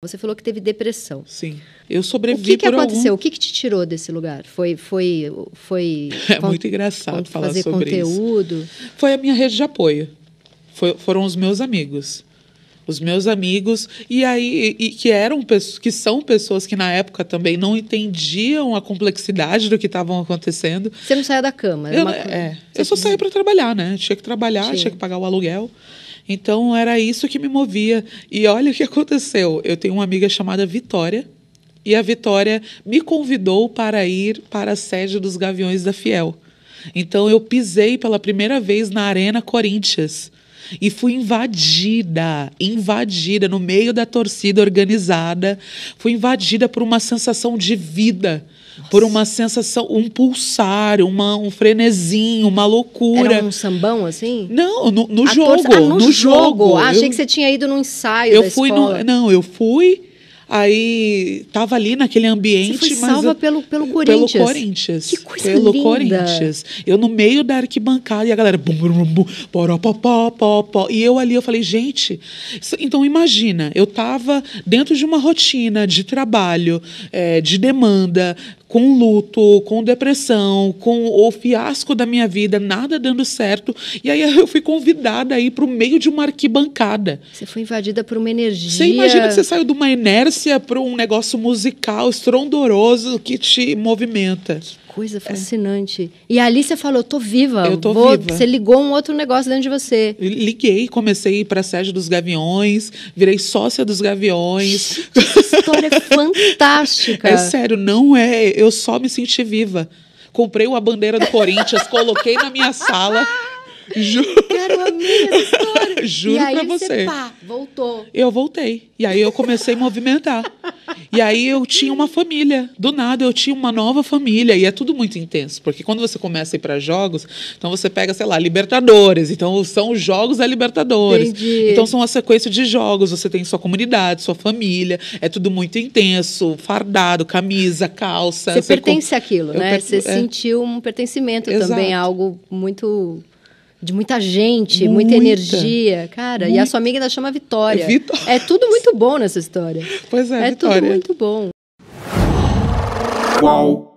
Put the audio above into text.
Você falou que teve depressão. Sim. Eu sobrevivi O que, que aconteceu? Algum... O que, que, te tirou desse lugar? Foi foi foi É muito engraçado falar sobre conteúdo. isso. Foi a minha rede de apoio. Foi, foram os meus amigos. Os meus amigos e aí e que eram pessoas que são pessoas que na época também não entendiam a complexidade do que estavam acontecendo. Você não saia da cama, Eu, uma... é, eu só saía para trabalhar, né? Tinha que trabalhar, tinha, tinha que pagar o aluguel. Então era isso que me movia. E olha o que aconteceu. Eu tenho uma amiga chamada Vitória, e a Vitória me convidou para ir para a sede dos Gaviões da Fiel. Então eu pisei pela primeira vez na Arena Corinthians e fui invadida, invadida no meio da torcida organizada, fui invadida por uma sensação de vida. Nossa. Por uma sensação, um pulsar, uma, um frenesinho, uma loucura. Era um sambão, assim? Não, no, no jogo. Ah, no, no, jogo. jogo. Ah, achei eu... que você tinha ido no ensaio. Eu fui escola. no. Não, eu fui Aí estava ali naquele ambiente. Você foi salva eu, pelo, pelo Corinthians. Pelo Corinthians. Que coisa pelo linda. Corinthians. Eu no meio da arquibancada e a galera. Bum, bum, bum, poró, pó, pó, pó, E eu ali, eu falei, gente. então imagina, eu estava dentro de uma rotina de trabalho, é, de demanda, com luto, com depressão, com o fiasco da minha vida, nada dando certo. E aí eu fui convidada aí para o meio de uma arquibancada. Você foi invadida por uma energia. Você imagina que você saiu de uma inércia para um negócio musical estrondoso que te movimenta coisa é. fascinante. É. E ali você falou, tô viva. Eu tô vou... viva. Você ligou um outro negócio dentro de você. Liguei, comecei para pra Sérgio dos Gaviões, virei sócia dos Gaviões. Essa história é fantástica. É sério, não é. Eu só me senti viva. Comprei uma bandeira do Corinthians, coloquei na minha sala. Juro. Quero a minha história. Juro e aí você. pá, voltou. Eu voltei. E aí eu comecei a movimentar. E aí eu tinha uma família. Do nada eu tinha uma nova família. E é tudo muito intenso. Porque quando você começa a ir pra jogos, então você pega, sei lá, Libertadores. Então são os jogos da é Libertadores. Entendi. Então são uma sequência de jogos. Você tem sua comunidade, sua família. É tudo muito intenso. Fardado, camisa, calça. Você, você pertence àquilo, né? Per... Você é. sentiu um pertencimento Exato. também, algo muito de muita gente, muita, muita energia, cara. Muita. E a sua amiga ainda chama Vitória. Vitória. É tudo muito bom nessa história. Pois é, é Vitória. tudo muito bom. Qual